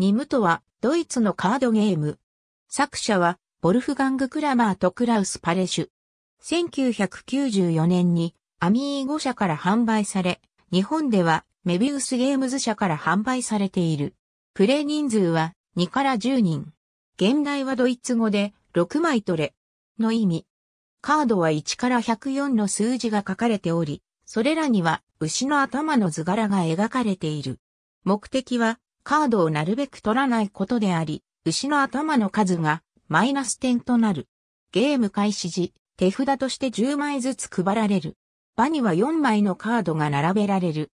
ニムとは、ドイツのカードゲーム。作者は、ボルフガング・クラマーとクラウス・パレシュ。1994年に、アミーゴ社から販売され、日本では、メビウスゲームズ社から販売されている。プレイ人数は、2から10人。現代はドイツ語で、6枚取れ。の意味。カードは1から104の数字が書かれており、それらには、牛の頭の図柄が描かれている。目的は、カードをなるべく取らないことであり、牛の頭の数がマイナス点となる。ゲーム開始時、手札として10枚ずつ配られる。場には4枚のカードが並べられる。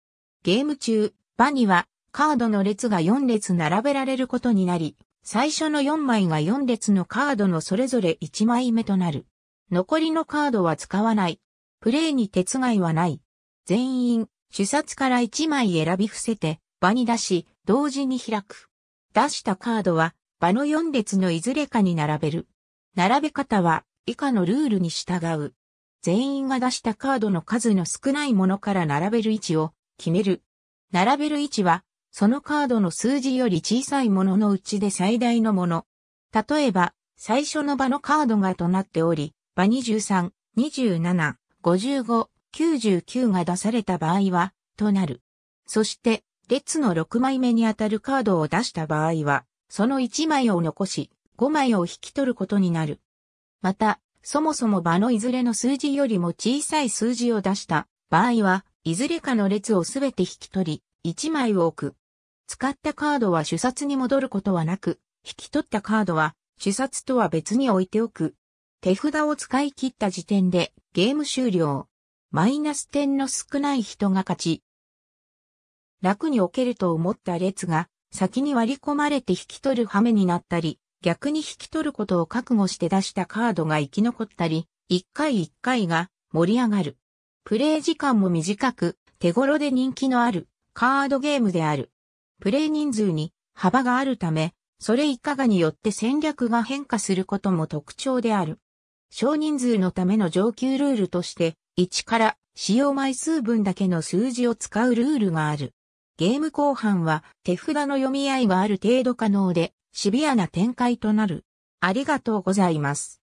ゲーム中、場にはカードの列が4列並べられることになり、最初の4枚が4列のカードのそれぞれ1枚目となる。残りのカードは使わない。プレイに手違いはない。全員、主殺から1枚選び伏せて、場に出し、同時に開く。出したカードは、場の4列のいずれかに並べる。並べ方は、以下のルールに従う。全員が出したカードの数の少ないものから並べる位置を決める。並べる位置は、そのカードの数字より小さいもののうちで最大のもの。例えば、最初の場のカードがとなっており、場23、27、55、99が出された場合は、となる。そして、列の6枚目にあたるカードを出した場合は、その1枚を残し、5枚を引き取ることになる。また、そもそも場のいずれの数字よりも小さい数字を出した場合は、いずれかの列をすべて引き取り、1枚を置く。使ったカードは主冊に戻ることはなく、引き取ったカードは主冊とは別に置いておく。手札を使い切った時点でゲーム終了。マイナス点の少ない人が勝ち、楽に置けると思った列が、先に割り込まれて引き取る羽目になったり、逆に引き取ることを覚悟して出したカードが生き残ったり、一回一回が盛り上がる。プレイ時間も短く、手頃で人気のあるカードゲームである。プレイ人数に幅があるため、それ以下がによって戦略が変化することも特徴である。少人数のための上級ルールとして、1から使用枚数分だけの数字を使うルールがある。ゲーム後半は手札の読み合いはある程度可能でシビアな展開となる。ありがとうございます。